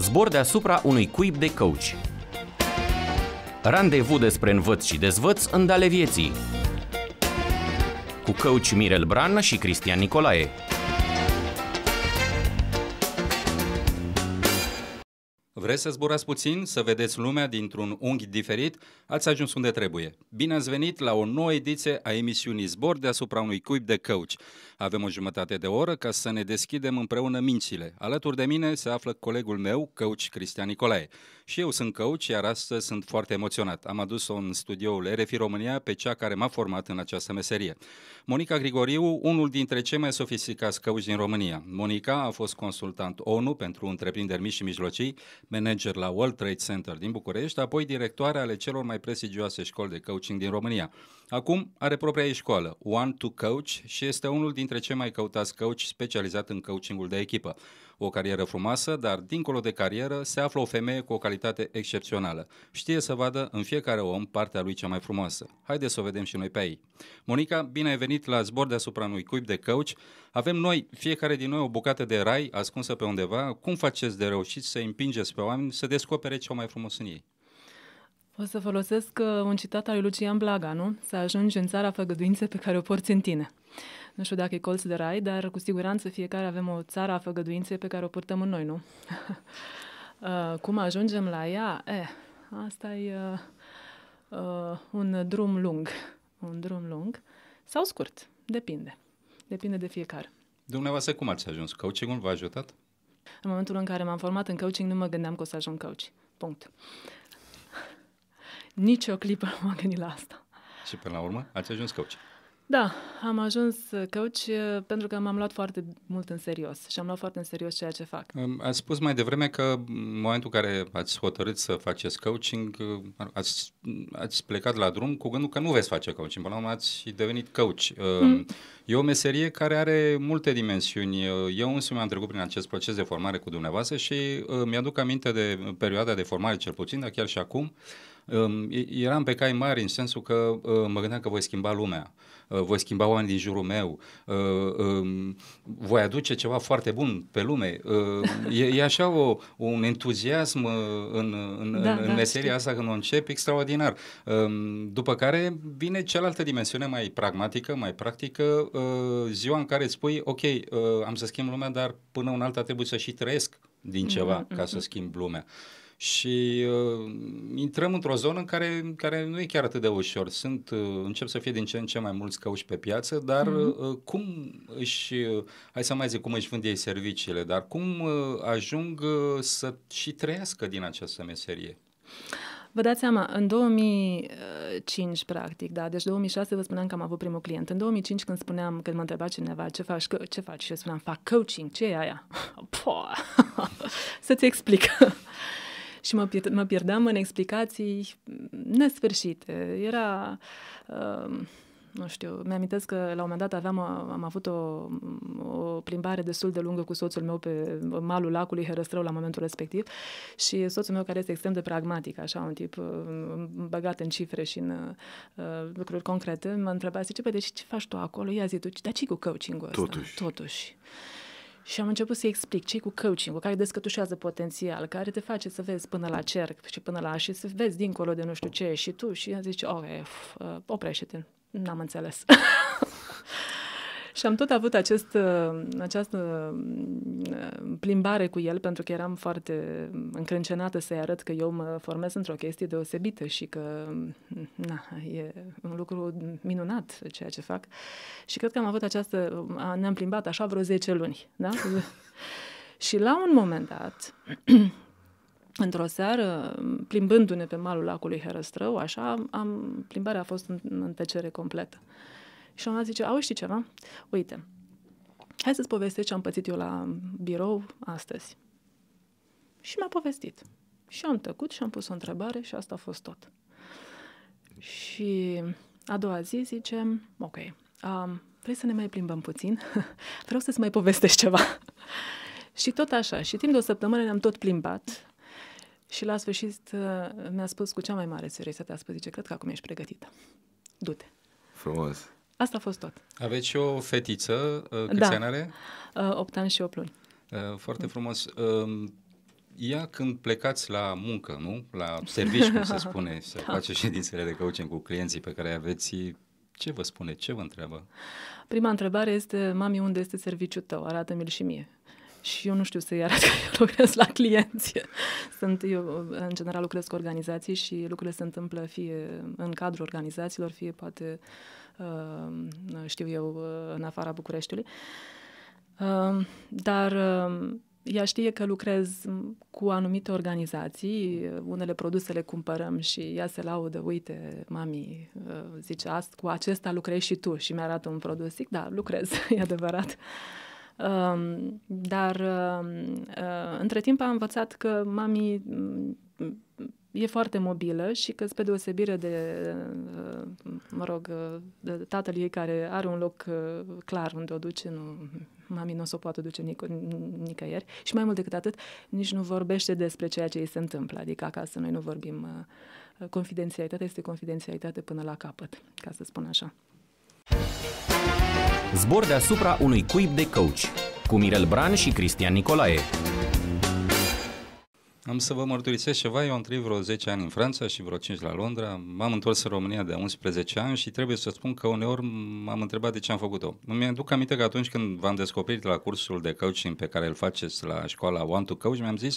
zbor deasupra unui cuib de căuci. Randevu despre învăț și dezvăț în dale vieții. Cu căuci Mirel Bran și Cristian Nicolae. Vreți să zburați puțin, să vedeți lumea dintr-un unghi diferit? Ați ajuns unde trebuie. Bine ați venit la o nouă ediție a emisiunii Zbor deasupra unui cuib de căuci. Avem o jumătate de oră ca să ne deschidem împreună mințile. Alături de mine se află colegul meu, coach Cristian Nicolae. Și eu sunt coach, iar astăzi sunt foarte emoționat. Am adus-o în studioul RFI România pe cea care m-a format în această meserie. Monica Grigoriu, unul dintre cei mai sofisticați coach din România. Monica a fost consultant ONU pentru întreprinderi mici și mijlocii, manager la World Trade Center din București, apoi directoare ale celor mai prestigioase școli de coaching din România. Acum are propria ei școală, One to Coach, și este unul dintre cei mai căutați coach specializat în coachingul de echipă. O carieră frumoasă, dar dincolo de carieră se află o femeie cu o calitate excepțională. Știe să vadă în fiecare om partea lui cea mai frumoasă. Haideți să o vedem și noi pe ei. Monica, bine ai venit la zbor deasupra unui cuib de coach. Avem noi, fiecare din noi, o bucată de rai ascunsă pe undeva. Cum faceți de reușit să împingeți pe oameni să descopere cea mai frumos în ei? O să folosesc uh, un citat al lui Lucian Blaga, nu? Să ajungi în țara făgăduințe pe care o porți în tine. Nu știu dacă e colț de rai, dar cu siguranță fiecare avem o țară a făgăduinței pe care o purtăm în noi, nu? Uh, cum ajungem la ea? Eh, asta e uh, uh, un drum lung. Un drum lung sau scurt, depinde. Depinde de fiecare. Dumneavoastră, cum ați ajuns? Coachingul v-a ajutat? În momentul în care m-am format în coaching, nu mă gândeam că o să ajung coach. Punct nici o clipă nu m-am gândit la asta. Și până la urmă ați ajuns coach. Da, am ajuns uh, coach uh, pentru că m-am luat foarte mult în serios și am luat foarte în serios ceea ce fac. Um, ați spus mai devreme că în momentul în care ați hotărât să faceți coaching, uh, ați, ați plecat la drum cu gândul că nu veți face coaching, până la urmă ați devenit coach. Um, mm. E o meserie care are multe dimensiuni. Eu însumi am trecut prin acest proces de formare cu dumneavoastră și mi-aduc aminte de perioada de formare, cel puțin, dar chiar și acum, eram pe cai mari în sensul că ă, mă gândeam că voi schimba lumea, ă, voi schimba oamenii din jurul meu, ă, voi aduce ceva foarte bun pe lume. E, e așa o, un entuziasm în, în, da, în da, meseria știu. asta când o încep extraordinar. După care vine cealaltă dimensiune mai pragmatică, mai practică, ziua în care spui, ok, am să schimb lumea, dar până un alta trebuie să și trăiesc din mm-hmm, ceva mm-hmm. ca să mm-hmm. schimb lumea. Și uh, intrăm într-o zonă în care, care nu e chiar atât de ușor. Sunt, uh, încep să fie din ce în ce mai mulți căuși pe piață, dar mm-hmm. uh, cum își, uh, hai să mai zic cum își vând ei serviciile, dar cum uh, ajung uh, să și trăiască din această meserie? Uh, Vă dați seama, în 2005, practic, da, deci 2006 vă spuneam că am avut primul client. În 2005, când spuneam, când mă întreba cineva ce faci, ce faci, și eu spuneam, fac coaching, ce e aia? Să-ți explic. și mă, pierd, mă pierdeam în explicații nesfârșite. Era... Uh, nu știu, mi-amintesc că la un moment dat aveam, am avut o, o plimbare destul de lungă cu soțul meu pe malul lacului Herăstrău la momentul respectiv și soțul meu care este extrem de pragmatic, așa, un tip uh, băgat în cifre și în uh, lucruri concrete, m-a m-a întrebat, zice, păi, deci ce faci tu acolo? Ia zi tu, dar ce cu coaching-ul ăsta? Totuși. Totuși. Și am început să explic ce cu coaching care descătușează potențial, care te face să vezi până la cerc și până la și să vezi dincolo de nu știu ce și tu și zice, ok, uh, oprește-te, N-am înțeles. și am tot avut acest, uh, această uh, plimbare cu el, pentru că eram foarte încrâncenată să-i arăt că eu mă formez într-o chestie deosebită și că mm, na, e un lucru minunat ceea ce fac. Și cred că am avut această... ne-am plimbat așa vreo 10 luni, da? și la un moment dat într-o seară, plimbându-ne pe malul lacului Herăstrău, așa, am, plimbarea a fost în, în tăcere completă. Și omul zice, au știi ceva? Uite, hai să-ți povestesc ce am pățit eu la birou astăzi. Și mi-a povestit. Și am tăcut și am pus o întrebare și asta a fost tot. Și a doua zi zicem, ok, um, vrei să ne mai plimbăm puțin? Vreau să-ți mai povestesc ceva. și tot așa. Și timp de o săptămână ne-am tot plimbat și la sfârșit uh, mi-a spus cu cea mai mare seriozitate, a spus, zice, cred că acum ești pregătită. Du-te. Frumos. Asta a fost tot. Aveți și o fetiță, uh, câți da. ani are? 8 uh, ani și 8 luni. Foarte frumos. Ia um, când plecați la muncă, nu? La serviciu, cum se spune, se da. face ședințele de coaching cu clienții pe care aveți, ce vă spune, ce vă întreabă? Prima întrebare este, mami, unde este serviciul tău? Arată-mi-l și mie și eu nu știu să-i arăt că eu lucrez la clienți. Sunt, eu, în general, lucrez cu organizații și lucrurile se întâmplă fie în cadrul organizațiilor, fie poate, uh, știu eu, uh, în afara Bucureștiului. Uh, dar ea știe că lucrez cu anumite organizații, unele produse le cumpărăm și ea se laudă, uite, mami, zice, cu acesta lucrezi și tu și mi arată un produs, zic, da, lucrez, e adevărat. Dar între timp am învățat că mami e foarte mobilă și că, spre deosebire de, mă rog, de tatăl ei care are un loc clar unde o duce, nu, mami nu o să o poată duce nic- nicăieri. Și mai mult decât atât, nici nu vorbește despre ceea ce îi se întâmplă. Adică acasă noi nu vorbim. Confidențialitatea este confidențialitate până la capăt, ca să spun așa. Zbor deasupra unui cuib de căuci cu Mirel Bran și Cristian Nicolae. Am să vă mărturisesc ceva, eu am trăit vreo 10 ani în Franța și vreo 5 la Londra, m-am întors în România de 11 ani și trebuie să spun că uneori m-am întrebat de ce am făcut-o. Îmi aduc aminte că atunci când v-am descoperit la cursul de coaching pe care îl faceți la școala One to Coach, mi-am zis,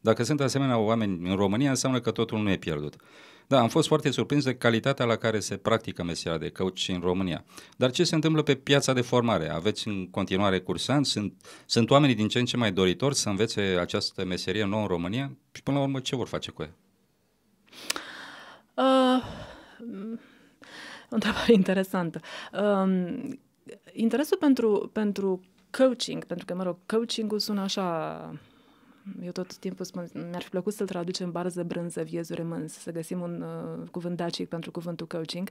dacă sunt asemenea oameni în România, înseamnă că totul nu e pierdut. Da, am fost foarte surprins de calitatea la care se practică meseria de coach în România. Dar ce se întâmplă pe piața de formare? Aveți în continuare cursanți? Sunt, sunt oamenii din ce în ce mai doritori să învețe această meserie nouă în România? Și până la urmă, ce vor face cu ea? Uh, întrebare interesantă. Uh, interesul pentru, pentru coaching, pentru că, mă rog, coaching-ul sună așa eu tot timpul spun, mi-ar fi plăcut să-l traducem barză, brânză, viezuri, mânz, să găsim un uh, cuvânt dacic pentru cuvântul coaching,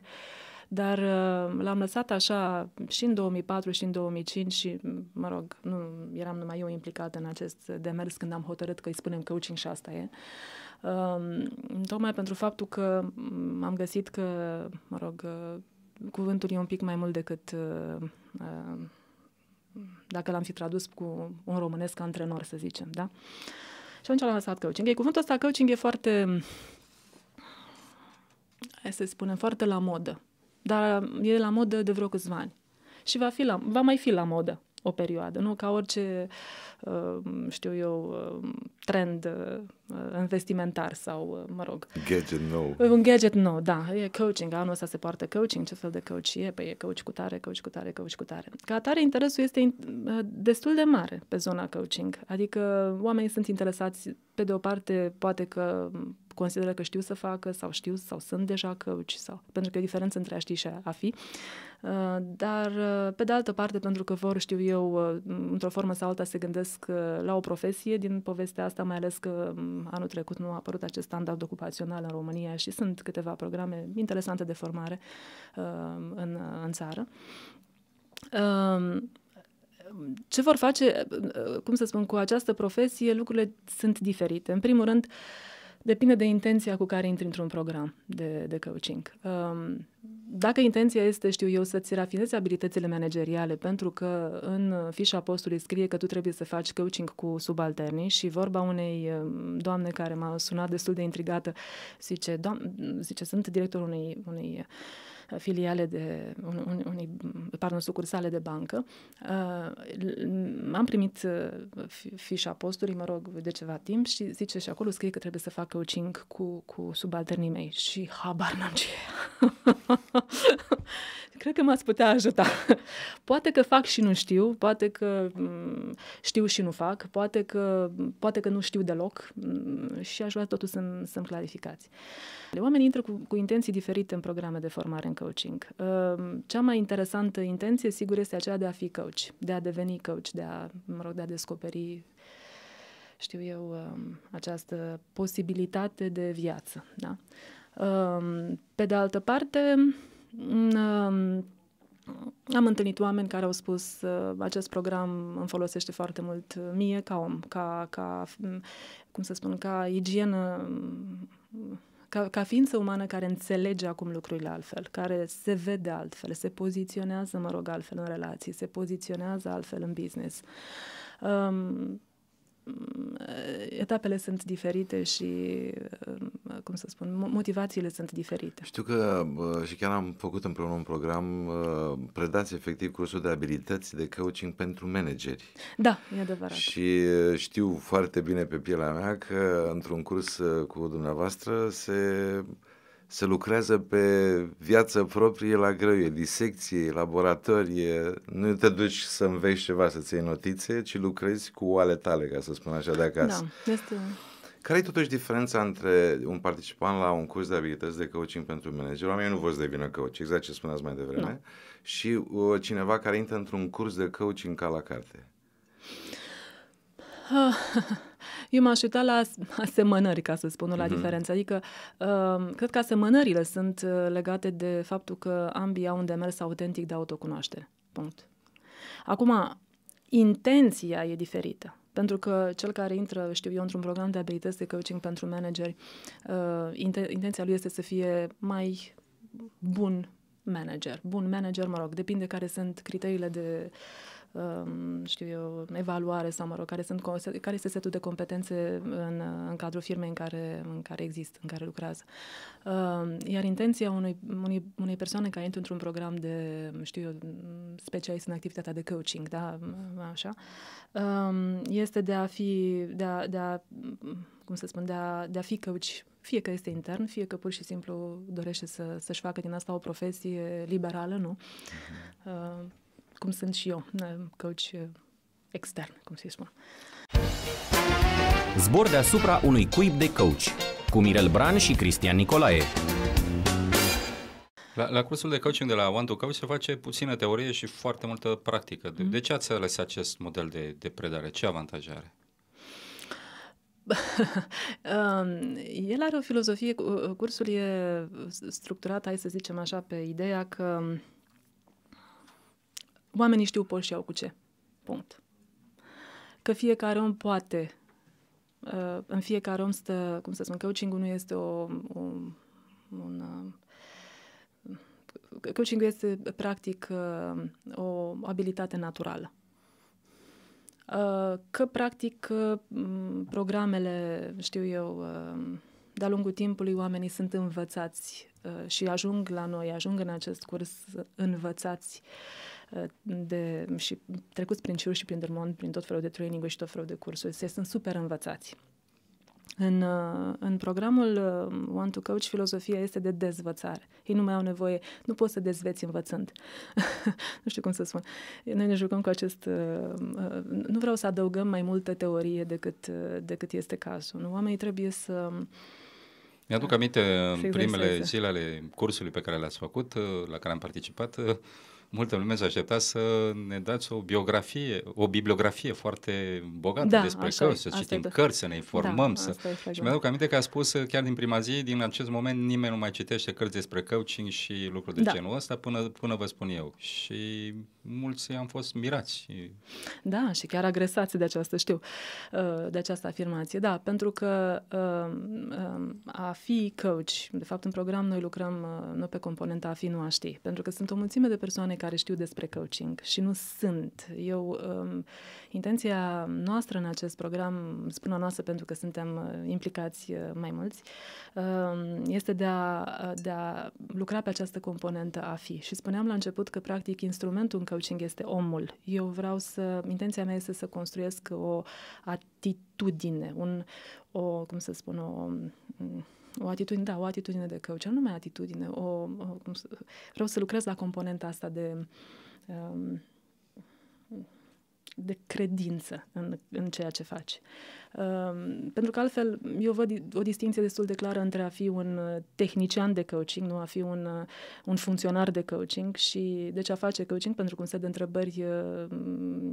dar uh, l-am lăsat așa și în 2004 și în 2005 și, mă rog, nu eram numai eu implicată în acest demers când am hotărât că îi spunem coaching și asta e. Uh, tocmai pentru faptul că am găsit că, mă rog, uh, cuvântul e un pic mai mult decât uh, uh, dacă l-am fi tradus cu un românesc antrenor, să zicem, da? Și atunci l-am lăsat coaching. Ei, cuvântul ăsta coaching e foarte, hai să spunem, foarte la modă. Dar e la modă de vreo câțiva ani. Și va, fi la, va mai fi la modă o perioadă, nu? Ca orice, uh, știu eu, uh, trend uh, investimentar sau, mă rog... Gadget nou. Un gadget nou, da. E coaching. Anul ăsta se poartă coaching. Ce fel de coach e? Păi e coach cu tare, coach cu tare, coach cu tare. Ca atare, interesul este destul de mare pe zona coaching. Adică oamenii sunt interesați, pe de o parte, poate că consideră că știu să facă sau știu sau sunt deja coach, sau, pentru că e o diferență între a ști și a fi. Uh, dar, uh, pe de altă parte, pentru că vor, știu eu, uh, într-o formă sau alta se gândesc la o profesie, din povestea asta, mai ales că anul trecut nu a apărut acest standard ocupațional în România și sunt câteva programe interesante de formare în, în țară um, ce vor face, cum să spun, cu această profesie, lucrurile sunt diferite. În primul rând, uh, Depinde de intenția cu care intri într-un program de, de coaching. Um, dacă intenția este, știu eu, să-ți rafinezi abilitățile manageriale, pentru că în fișa postului scrie că tu trebuie să faci coaching cu subalternii și vorba unei um, doamne care m-a sunat destul de intrigată, zice, doam- zice sunt directorul unei, unei uh, filiale de, un, unei, pardon, sucursale de bancă. Uh, am primit uh, fișa postului, mă rog, de ceva timp și zice și acolo scrie că trebuie să fac coaching cu, cu subalternii mei și habar n-am ce cred că m-ați putea ajuta. poate că fac și nu știu, poate că mm, știu și nu fac, poate că, poate că nu știu deloc mm, și aș vrea totuși să-mi, să-mi clarificați. Oamenii intră cu, cu intenții diferite în programe de formare în coaching. Ehm, cea mai interesantă intenție, sigur, este aceea de a fi coach, de a deveni coach, de a, mă rog, de a descoperi știu eu, ehm, această posibilitate de viață. Da? Ehm, pe de altă parte, Um, am întâlnit oameni care au spus uh, acest program îmi folosește foarte mult uh, mie ca om, ca, ca mm, cum să spun, ca igienă mm, ca, ca ființă umană care înțelege acum lucrurile altfel, care se vede altfel, se poziționează, mă rog, altfel în relații, se poziționează altfel în business. Um, Mm, etapele sunt diferite și, mm, cum să spun, motivațiile sunt diferite. Știu că și chiar am făcut împreună un program, predați efectiv cursul de abilități de coaching pentru manageri. Da, e adevărat. Și uh, știu foarte bine pe pielea mea că într-un curs uh, cu dumneavoastră se se lucrează pe viață proprie la greu, e disecție, laboratorie, nu te duci să înveți ceva, să-ți iei notițe, ci lucrezi cu ale tale, ca să spun așa, de acasă. Da, este... Care e totuși diferența între un participant la un curs de abilități de coaching pentru manager, oamenii nu vor să devină coach, exact ce spuneați mai devreme, da. și uh, cineva care intră într-un curs de coaching ca la carte? eu m-aș uita la asemănări, ca să spun la mm-hmm. diferență. Adică, uh, cred că asemănările sunt uh, legate de faptul că ambii au un demers autentic de autocunoaștere. Punct. Acum, intenția e diferită. Pentru că cel care intră, știu eu, într-un program de abilități de coaching pentru manageri, uh, intenția lui este să fie mai bun manager. Bun manager, mă rog, depinde care sunt criteriile de uh, Um, știu eu, evaluare sau, mă rog, care, sunt, care este setul de competențe în, în cadrul firmei în care, în care există, în care lucrează. Um, iar intenția unui, unei, unei persoane care intră într-un program de, știu eu, specialist în activitatea de coaching, da, așa, um, este de a fi, de a, de a cum să spun, de a, de a fi coach fie că este intern, fie că pur și simplu dorește să, să-și facă din asta o profesie liberală, nu? Uh-huh. Uh, cum sunt și eu, coach uh, extern, cum se spune. Zbor deasupra unui cuib de coach cu Mirel Bran și Cristian Nicolae. La, la cursul de coaching de la One to Coach se face puțină teorie și foarte multă practică. De, mhm. de ce ați ales acest model de, de predare? Ce avantaje are? Um, el are o filozofie, uh, cursul e structurat, hai să zicem așa, pe ideea că oamenii știu pol și au cu ce. Punct. Că fiecare om poate, uh, în fiecare om stă, cum să spun, coaching nu este o, o un, uh, coaching este practic uh, o abilitate naturală. Uh, că practic uh, programele, știu eu, uh, de-a lungul timpului oamenii sunt învățați uh, și ajung la noi, ajung în acest curs învățați de, și trecuți prin Ciur și prin Dermont, prin tot felul de training și tot felul de cursuri. Se sunt super învățați. În, uh, în programul uh, One to Coach, filozofia este de dezvățare. Ei nu mai au nevoie, nu poți să dezveți învățând. nu știu cum să spun. Noi ne jucăm cu acest... Uh, nu vreau să adăugăm mai multă teorie decât, decât este cazul. Nu? Oamenii trebuie să... Mi-aduc aminte, în primele zile ale cursului pe care l-ați făcut, la care am participat, multă lume s-a așteptat să ne dați o biografie, o bibliografie foarte bogată da, despre așa, cărți, să citim e, cărți, să ne da, informăm. Da, să... Și mi-aduc aminte că a spus chiar din prima zi, din acest moment nimeni nu mai citește cărți despre coaching și lucruri de da. genul ăsta până, până vă spun eu. Și mulți am fost mirați. Da, și chiar agresați de această, știu, uh, de această afirmație. Da, pentru că uh, um, a fi coach, de fapt în program noi lucrăm uh, nu pe componenta a fi, nu a ști, pentru că sunt o mulțime de persoane care știu despre coaching și nu sunt. Eu, um, intenția noastră în acest program, spun a noastră pentru că suntem uh, implicați uh, mai mulți, um, este de a, de a lucra pe această componentă a fi. Și spuneam la început că, practic, instrumentul în coaching este omul. Eu vreau să, intenția mea este să construiesc o atitudine atitudine, un, o, cum să spun, o, mm, o atitudine, da, o atitudine de coach, nu mai atitudine, o, o, cum să, vreau să lucrez la componenta asta de um, de credință în, în ceea ce faci. Um, pentru că altfel eu văd o distinție destul de clară între a fi un uh, tehnician de coaching, nu a fi un, uh, un funcționar de coaching și deci a face coaching pentru că un set de întrebări e,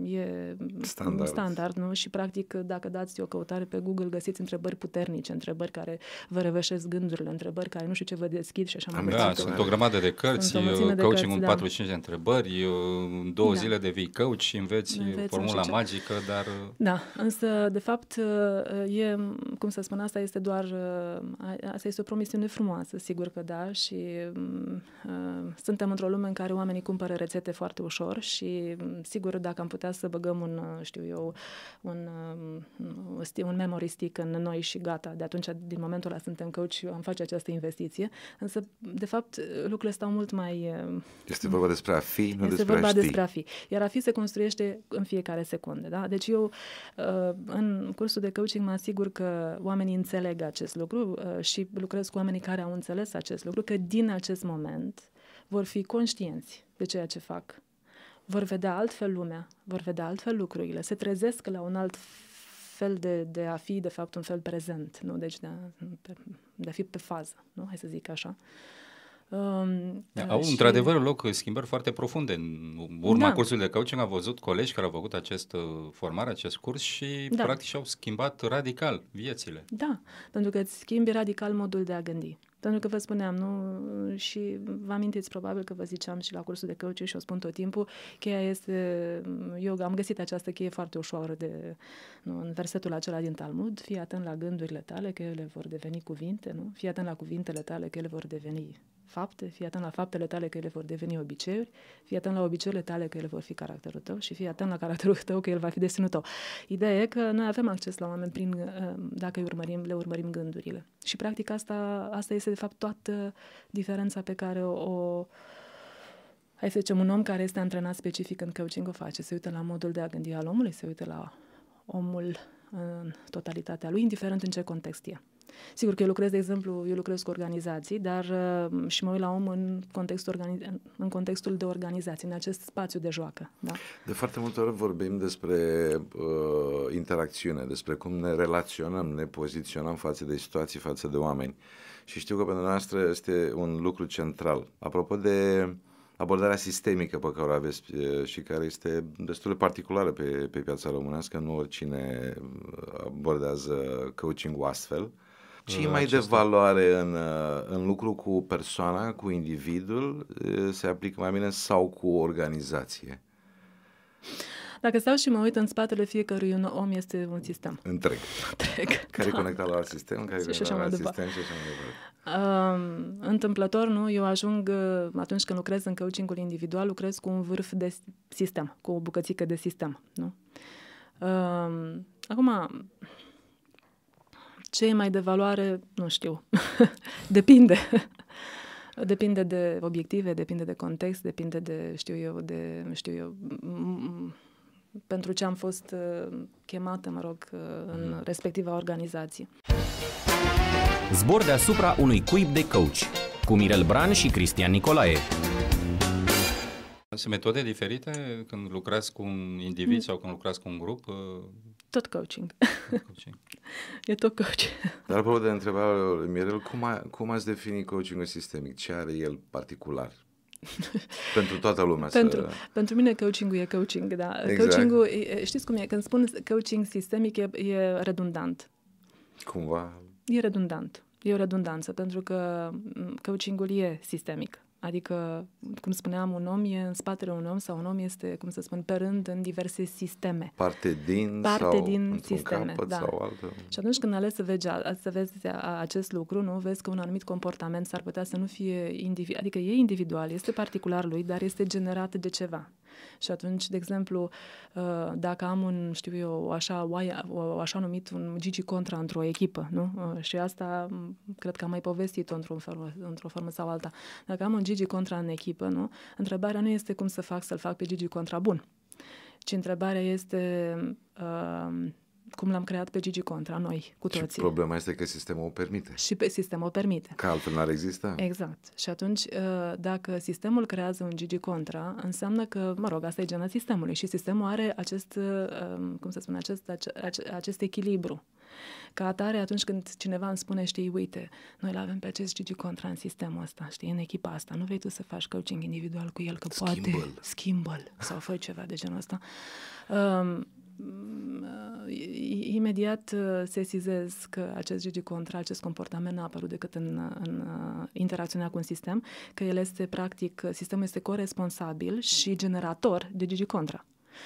uh, e standard. standard nu? și practic dacă dați o căutare pe Google găsiți întrebări puternice, întrebări care vă reveșesc gândurile, întrebări care nu știu ce vă deschid și așa mai departe. Da, sunt o grămadă de cărți, coaching în da. 45 de întrebări, în două da. zile devii coach și înveți, înveți formula magică, dar... Da, însă, de fapt, e, cum să spun, asta este doar, asta este o promisiune frumoasă, sigur că da, și uh, suntem într-o lume în care oamenii cumpără rețete foarte ușor și, sigur, dacă am putea să băgăm un, știu eu, un, mm, un, un memory stick în noi și gata, de atunci, din momentul ăla suntem căuci, am face această investiție, însă, de fapt, lucrurile stau mult mai... Este vorba despre a fi, nu este despre vorba a ști. despre a fi. Iar a fi se construiește în fiecare fiecare secundă. Da? Deci eu uh, în cursul de coaching mă asigur că oamenii înțeleg acest lucru uh, și lucrez cu oamenii care au înțeles acest lucru, că din acest moment vor fi conștienți de ceea ce fac. Vor vedea altfel lumea, vor vedea altfel lucrurile, se trezesc la un alt fel de, de a fi, de fapt, un fel prezent, nu? Deci de a, de a fi pe fază, nu? Hai să zic așa. Uh, da, au și... într-adevăr loc uh, schimbări foarte profunde. În urma da. cursului de coaching am văzut colegi care au făcut acest uh, formare, acest curs și da. practic și-au schimbat radical viețile. Da, pentru că îți schimbi radical modul de a gândi. Pentru că vă spuneam, nu? Și vă amintiți probabil că vă ziceam și la cursul de coaching și o spun tot timpul, cheia este, mm, eu am găsit această cheie foarte ușoară de, nu, în versetul acela din Talmud, fii atent la gândurile tale că ele vor deveni cuvinte, nu? Fii atent la cuvintele tale că ele vor deveni fapte, fii atent la faptele tale că ele vor deveni obiceiuri, fii atent la obiceiurile tale că ele vor fi caracterul tău și fii atent la caracterul tău că el va fi destinul tău. Ideea e că noi avem acces la oameni prin, uh, dacă îi urmărim, le urmărim gândurile. Și practic asta, asta este de fapt toată diferența pe care o, o hai să zicem, un om care este antrenat specific în coaching o face. Se uită la modul de a gândi al omului, se uită la omul în totalitatea lui, indiferent în ce context e. Sigur că eu lucrez, de exemplu, eu lucrez cu organizații, dar uh, și mă uit la om în contextul, în contextul de organizație, în acest spațiu de joacă. Da? De foarte multe ori vorbim despre uh, interacțiune, despre cum ne relaționăm, ne poziționăm față de situații, față de oameni. Și știu că pentru noastră este un lucru central. Apropo de abordarea sistemică pe care o aveți uh, și care este destul de particulară pe, pe piața românească, nu oricine uh, abordează coaching-ul astfel. Uh, ce e mai acesta. de valoare în, uh, în lucru cu persoana, cu individul, uh, se aplică mai bine sau cu organizație? Dacă stau și mă uit în spatele fiecărui un om, este un sistem. Întreg. Întreg. Care da. e conectat la alt sistem, care e conectat la alt sistem și așa mai departe. Uh, întâmplător, nu, eu ajung, uh, atunci când lucrez în coachingul individual, lucrez cu un vârf de sistem, cu o bucățică de sistem, nu? Uh, acum, ce e mai de valoare, nu știu. depinde. depinde de obiective, depinde de context, depinde de, știu eu, de, știu eu, pentru ce am fost uh, chemată, mă rog, uh, în mhm. respectiva organizație. Zbor deasupra unui cuib de coach cu Mirel Bran și Cristian Nicolae. Sunt metode diferite când lucrați cu un individ mm. sau când lucrați cu un grup? Uh, tot coaching. Tot coaching. e tot coaching. Dar apropo de întrebarea lui Mirel, cum, a, cum ați defini coachingul sistemic? Ce are el particular? pentru toată lumea. Pentru, să... pentru mine coachingul e coaching, da. Exact. Coachingul, știți cum e? Când spun coaching sistemic e, e redundant. Cumva? E redundant. E o redundanță, pentru că coachingul e sistemic. Adică, cum spuneam, un om e în spatele un om sau un om este, cum să spun, pe rând în diverse sisteme. Parte din Parte sau din sisteme, capăt da. sau altă. Și atunci când alegi să vezi, să vezi acest lucru, nu vezi că un anumit comportament s-ar putea să nu fie individual, adică e individual, este particular lui, dar este generat de ceva. Și atunci, de exemplu, uh, dacă am un, știu eu, așa, uh, așa numit un Gigi contra într-o echipă, nu? Uh, și asta cred că am mai povestit-o într-o formă, într-o formă sau alta. Dacă am un Gigi contra în echipă, nu? Întrebarea nu este cum să fac să-l fac pe Gigi contra bun, ci întrebarea este uh, cum l-am creat pe Gigi Contra, noi, cu toții. Și problema este că sistemul o permite. Și pe sistemul o permite. Că altfel n-ar exista. Exact. Și atunci, uh, dacă sistemul creează un Gigi Contra, înseamnă că, mă rog, asta e gena sistemului și sistemul are acest, uh, um, cum să spun, acest, acest, acest echilibru. Ca atare, atunci când cineva îmi spune, știi, uite, noi l-avem pe acest Gigi Contra în sistemul ăsta, știi, în echipa asta, nu vei tu să faci coaching individual cu el, că schimbă-l. poate schimbă sau fă ceva de genul ăsta. Um, Mm, uh, imediat uh, sesizez că acest Gigi Contra, acest comportament a apărut decât în, uh, în interacțiunea cu un sistem, că el este practic, sistemul este coresponsabil și generator de Gigi Contra.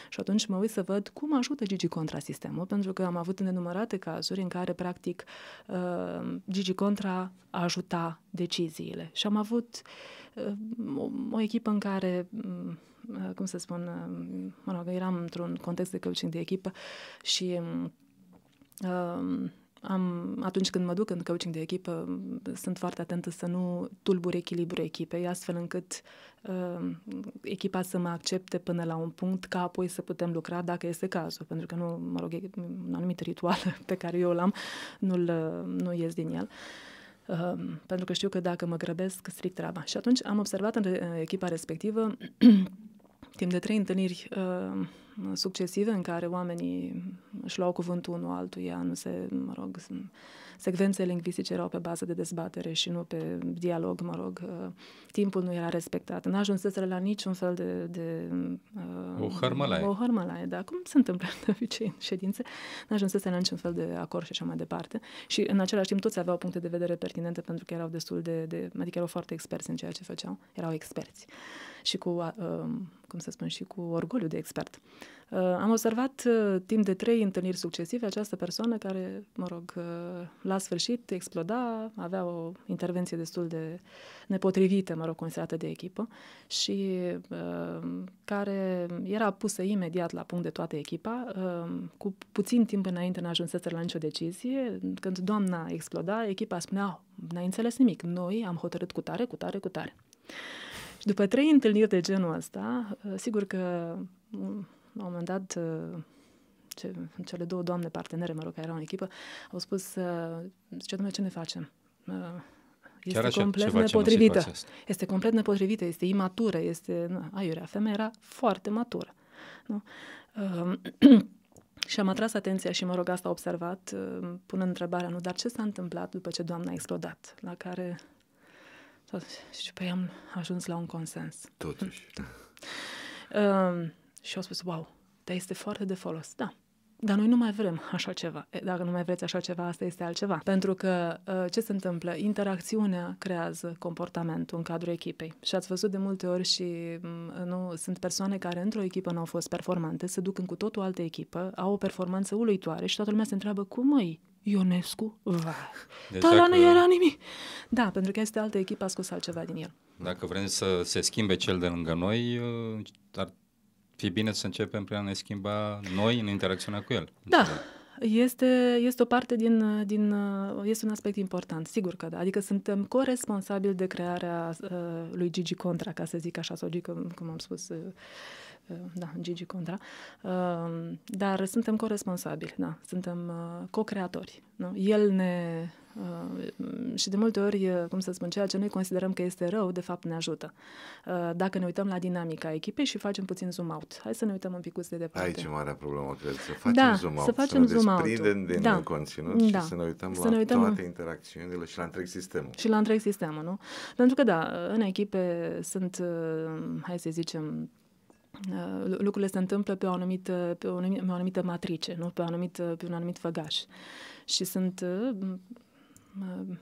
Și atunci mă uit să văd cum ajută Gigi Contra sistemul, pentru că am avut nenumărate cazuri în care, practic, Gigi Contra ajuta deciziile. Și am avut o, o echipă în care mm, Uh, cum să spun, uh, mă rog, eram într-un context de coaching de echipă și um, uh, am, atunci când mă duc în coaching de echipă, sunt foarte atentă să nu tulbur echilibrul echipei, astfel încât uh, echipa să mă accepte până la un punct, ca apoi să putem lucra dacă este cazul, pentru că nu, mă rog, un anumit ritual pe care eu l-am, nu-l, uh, nu ies din el. Uh, pentru că știu că dacă mă grăbesc, stric treaba. Și atunci am observat în echipa respectivă timp de trei întâlniri uh, succesive în care oamenii își luau cuvântul unul altuia, nu se, mă rog, secvențele lingvistice erau pe bază de dezbatere și nu pe dialog, mă rog, uh, timpul nu era respectat. N-a ajuns să la niciun fel de... de uh, o hărmălaie. O hărmălaie, da, cum se întâmplă de obicei în ședințe. N-a ajuns să la niciun fel de acord și așa mai departe. Și în același timp toți aveau puncte de vedere pertinente pentru că erau destul de... de adică erau foarte experți în ceea ce făceau. Erau experți. Uh, și cu, uh, um, cum să spun, și cu orgoliu de expert. Uh, am observat uh, timp de trei întâlniri succesive această persoană care, mă rog, la sfârșit exploda, avea o intervenție destul de nepotrivită, mă rog, considerată de echipă și care era pusă imediat la punct de toată echipa, cu puțin timp înainte n-a ajuns la nicio decizie. Când doamna exploda, echipa spunea, oh, n-ai înțeles nimic, noi am hotărât cu tare, cu tare, cu tare. După trei întâlniri de genul ăsta, uh, sigur că mm, la un moment dat uh, ce, cele două doamne partenere, mă rog, care erau în echipă, au spus, uh, ce domnule, ce ne facem? Este Chiar complet ceva nepotrivită. Ce este complet nepotrivită, este imatură, este... Na, aiurea, femeia era foarte matură. Nu? Uh, și am atras atenția și, mă rog, asta a observat, uh, punând întrebarea, nu, dar ce s-a întâmplat după ce doamna a explodat? La care Păi, și pe păi am ajuns la un consens. Totuși. Da. Ehm, și au spus, wow, dar este foarte de folos. Da, dar noi nu mai vrem așa ceva. Dacă nu mai vreți așa ceva, asta este altceva. Pentru că ă, ce se întâmplă? Interacțiunea creează comportamentul în cadrul echipei. Și ați văzut de multe ori și nu, sunt persoane care într-o echipă nu au fost performante, se duc în cu totul altă echipă, au o performanță uluitoare și toată lumea se întreabă cum îi Ionescu, va. Deci dar dacă... nu era nimic. Da, pentru că este altă echipă, a scos altceva din el. Dacă vrem să se schimbe cel de lângă noi, uh, ar fi bine să începem prin a ne schimba noi în interacțiunea cu el. Da, este, este o parte din, din. Uh, este un aspect important, sigur că da. Adică suntem corresponsabili de crearea uh, lui Gigi Contra, ca să zic așa, sau Gigi, cum, cum am spus, uh, Eh, da, Gigi Contra, ehm, dar suntem corresponsabili, da, suntem eh, co-creatori. Nu? El ne... Eh, și de multe ori, cum să spun, ceea ce noi considerăm că este rău, de fapt ne ajută. Dacă ne uităm la dinamica echipei și facem puțin zoom-out. Hai să ne uităm un pic de departe. Aici e marea problemă, cred. Să facem da, zoom-out. Să facem să zoom-out. desprindem din da. conținut da. și să ne uităm să la ne uităm... toate interacțiunile și la întreg sistemul. Și la întreg sistemul, nu? Pentru că, da, în echipe sunt, hai să zicem, Uh, lucrurile se întâmplă pe o anumită, pe o anumită, pe o anumită matrice, nu? Pe, o anumită, uh, pe un anumit făgaș. Și sunt uh,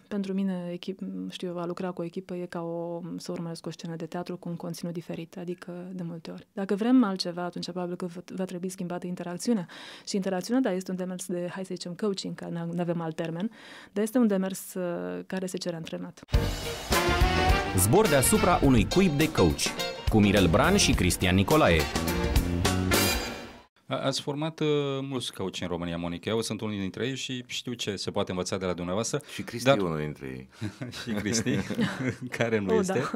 pentru mine, echip, știu eu, a lucra cu o echipă e ca o, să urmăresc o scenă de teatru cu un conținut diferit, adică de multe ori. Dacă vrem altceva, atunci probabil că va trebui schimbată interacțiunea. Și interacțiunea, da, este un demers de, hai să zicem, coaching, că nu avem alt termen, dar este un demers care se cere antrenat. Zbor deasupra unui cuib de căuci cu Mirel Bran și Cristian Nicolae. Ați format uh, mulți căuci în România, Monica. Eu sunt unul dintre ei și știu ce se poate învăța de la dumneavoastră. Și Cristi dar... unul dintre ei. și Cristi, care nu oh, este. Da.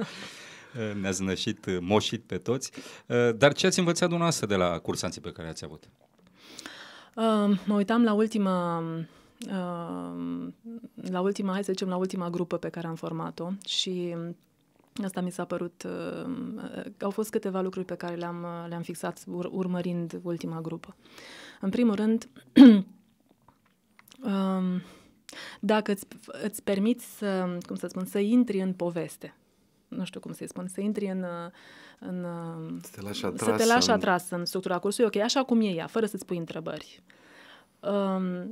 Uh, Ne-a nășit uh, moșit pe toți. Uh, dar ce ați învățat dumneavoastră de la cursanții pe care ați avut? Uh, mă uitam la ultima um, la ultima, hai să zicem, la ultima grupă pe care am format-o și Asta mi s-a părut... Uh, au fost câteva lucruri pe care le-am, uh, le-am fixat ur- urmărind ultima grupă. În primul rând, um, dacă îți, îți permiți să, cum să spun, să intri în poveste, nu știu cum să-i spun, să intri în... Uh, în să te lași atras, să te lași atras în... în structura cursului, ok, așa cum e ea, fără să-ți pui întrebări. Uh, Um,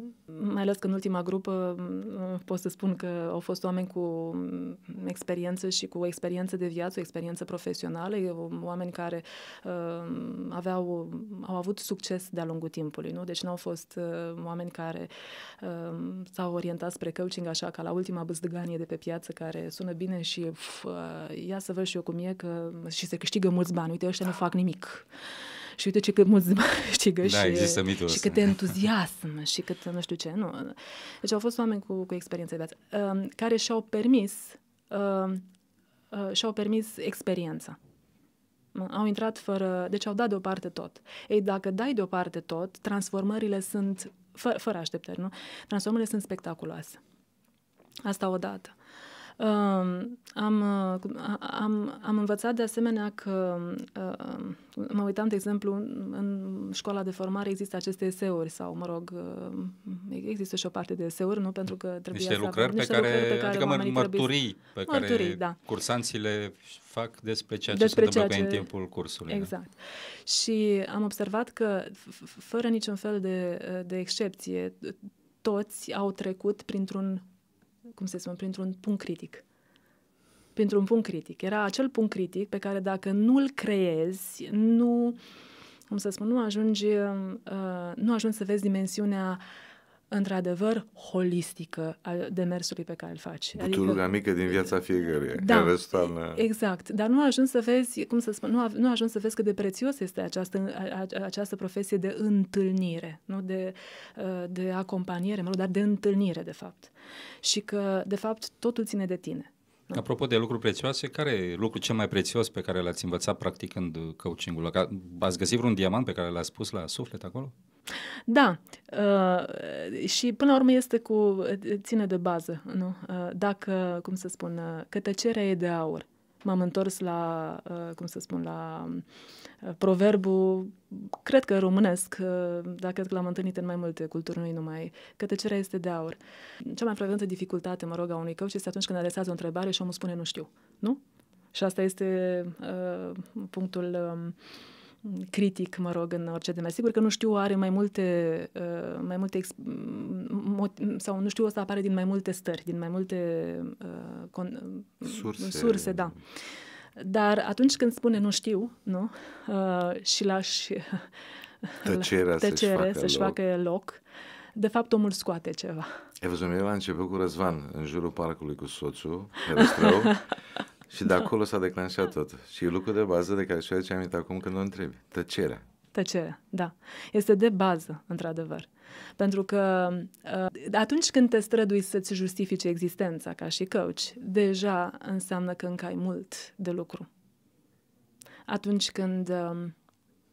mai ales că în ultima grupă pot să spun că au fost oameni cu experiență și cu experiență de viață, experiență profesională, oameni care um, aveau, au avut succes de-a lungul timpului, nu? Deci nu au fost uh, oameni care um, s-au orientat spre coaching așa ca la ultima băzdăganie de pe piață care sună bine și uf, uh, ia să văd și eu cum e că, și se câștigă mulți bani, uite ăștia nu da. fac nimic. Și uite ce cât mulți știgă da, și, și cât entuziasm și cât nu știu ce. Nu. Deci au fost oameni cu, cu experiență de viață um, care și-au permis um, uh, și-au permis experiența. Au intrat fără... Deci au dat deoparte tot. Ei, dacă dai deoparte tot, transformările sunt... Fă, fără așteptări, nu? Transformările sunt spectaculoase. Asta odată. Uh, am, am, am învățat de asemenea că, uh, mă uitam, de exemplu, în școala de formare există aceste eseuri sau, mă rog, uh, există și o parte de eseuri, nu? Pentru că trebuie niște să lucrări pe niște care, lucrări pe care adică mărturii, mărturii pe care mărturii, da. cursanțile fac despre ceea ce despre se întâmplă ce... în timpul cursului. Da. Exact. Da? Și am observat că, fără niciun fel de, de excepție, toți au trecut printr-un cum se spune, printr-un punct critic. Printr-un punct critic. Era acel punct critic pe care dacă nu-l creezi, nu, cum să spun, nu ajungi, uh, nu ajungi să vezi dimensiunea uh, într-adevăr, holistică a demersului pe care îl faci. Buturuga adică, mică din viața fiecăruia, da, în... exact. Dar nu ajungi să vezi, cum să spun, nu, nu ajungi să vezi cât de prețios este această, această profesie de întâlnire, nu de, ă, de acompaniere, mă rog, dar de întâlnire, de fapt. Și că, de fapt, totul ține de tine. Nu? Apropo de lucruri prețioase, care e lucrul cel mai prețios pe care l-ați învățat practicând coaching-ul? Ați găsit vreun diamant pe care l-ați pus la suflet acolo? Uh, da, uh, și până la urmă este cu, ține de bază, nu? Uh, dacă, cum să spun, uh, că tăcerea e de aur. M-am întors la, uh, cum să spun, la uh, proverbul, cred că românesc, uh, dar cred că l-am întâlnit în mai multe culturi, nu numai, că tăcerea este de aur. Cea mai frecventă dificultate, mă rog, a unui coach este atunci când adresează o întrebare și omul spune nu știu, nu? Și asta este uh, punctul uh, critic, mă rog, în orice mai Sigur că nu știu, are mai multe, uh, mai multe sau nu știu, asta apare din mai multe stări, din mai multe uh, con- surse. surse, da. Dar atunci când spune nu știu, nu? Uh, și lași tăcerea, tăcere, să-și facă, să-și loc. facă loc, de fapt omul scoate ceva. E văzut, eu am început cu Răzvan în jurul parcului cu soțul, Și de acolo s-a declanșat tot. Și e lucru de bază de care și o aduce aminte acum când o întrebi. Tăcerea. Tăcerea, da. Este de bază, într-adevăr. Pentru că uh, atunci când te strădui să-ți justifici existența ca și coach, deja înseamnă că încă ai mult de lucru. Atunci când um,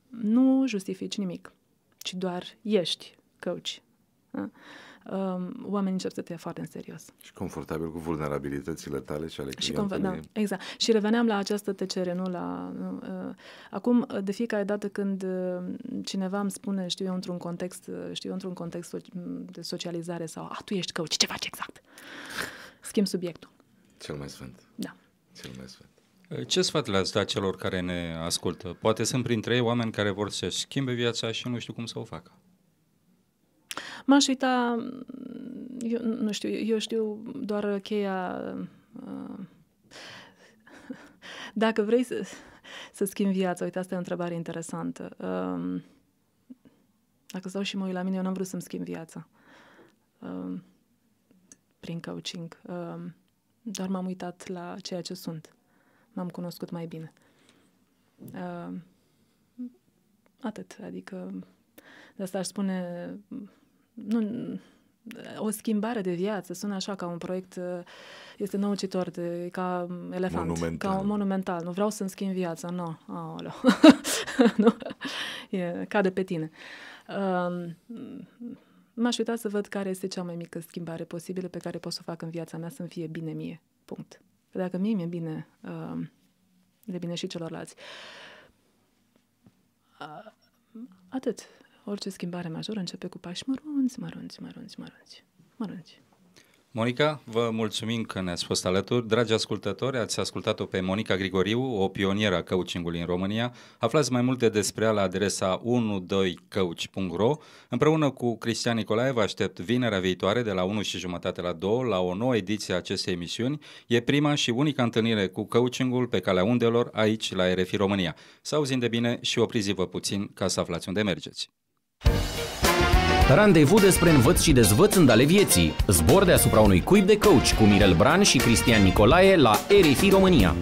nu justifici nimic, ci doar ești coach. Uh. Um, oamenii încep să te ia foarte în serios. Și confortabil cu vulnerabilitățile tale și ale și conf- da, Exact. Și reveneam la această tăcere, nu la... Nu, uh, acum, uh, de fiecare dată când uh, cineva îmi spune, știu eu, într-un context, uh, știu eu, într-un context mm, de socializare sau, a, tu ești căuci, ce faci exact? Schimb subiectul. Cel mai sfânt. Da. Cel mai sfânt. Ce sfat le-ați celor care ne ascultă? Poate sunt printre ei oameni care vor să schimbe viața și nu știu cum să o facă. M-aș uita, eu, nu știu, eu știu doar cheia... Uh, dacă vrei să, să schimbi viața, uite, asta e o întrebare interesantă. Um, dacă stau și mă uit la mine, eu n-am vrut să-mi schimb viața um, prin coaching. Um, doar m-am uitat la ceea ce sunt. M-am cunoscut mai bine. atât, adică de asta aș spune nu, o schimbare de viață, sună așa ca un proiect, uh, este noucitor, de, ca elefant, monumental. ca monumental. Nu vreau să-mi schimb viața, no. Aoleu. nu, e, cade pe tine. Um, m-aș uita să văd care este cea mai mică schimbare posibilă pe care pot să o fac în viața mea să-mi fie bine mie. Punct. Dacă mie mi-e bine, uh, um, de bine și celorlalți. Uh, atât. Orice schimbare majoră începe cu pași mărunți, mărunți, mărunți, mărunți, mărunți. Monica, vă mulțumim că ne-ați fost alături. Dragi ascultători, ați ascultat-o pe Monica Grigoriu, o pionieră a coachingului în România. Aflați mai multe despre ea la adresa 12coach.ro. Împreună cu Cristian Nicolae vă aștept vinerea viitoare de la 1 și jumătate la 2 la o nouă ediție a acestei emisiuni. E prima și unica întâlnire cu coachingul pe calea undelor aici la RFI România. Să auzim de bine și opriți-vă puțin ca să aflați unde mergeți. Randevu despre învăț și dezvăț în ale vieții. Zbor deasupra unui cuib de coach cu Mirel Bran și Cristian Nicolae la RFI România.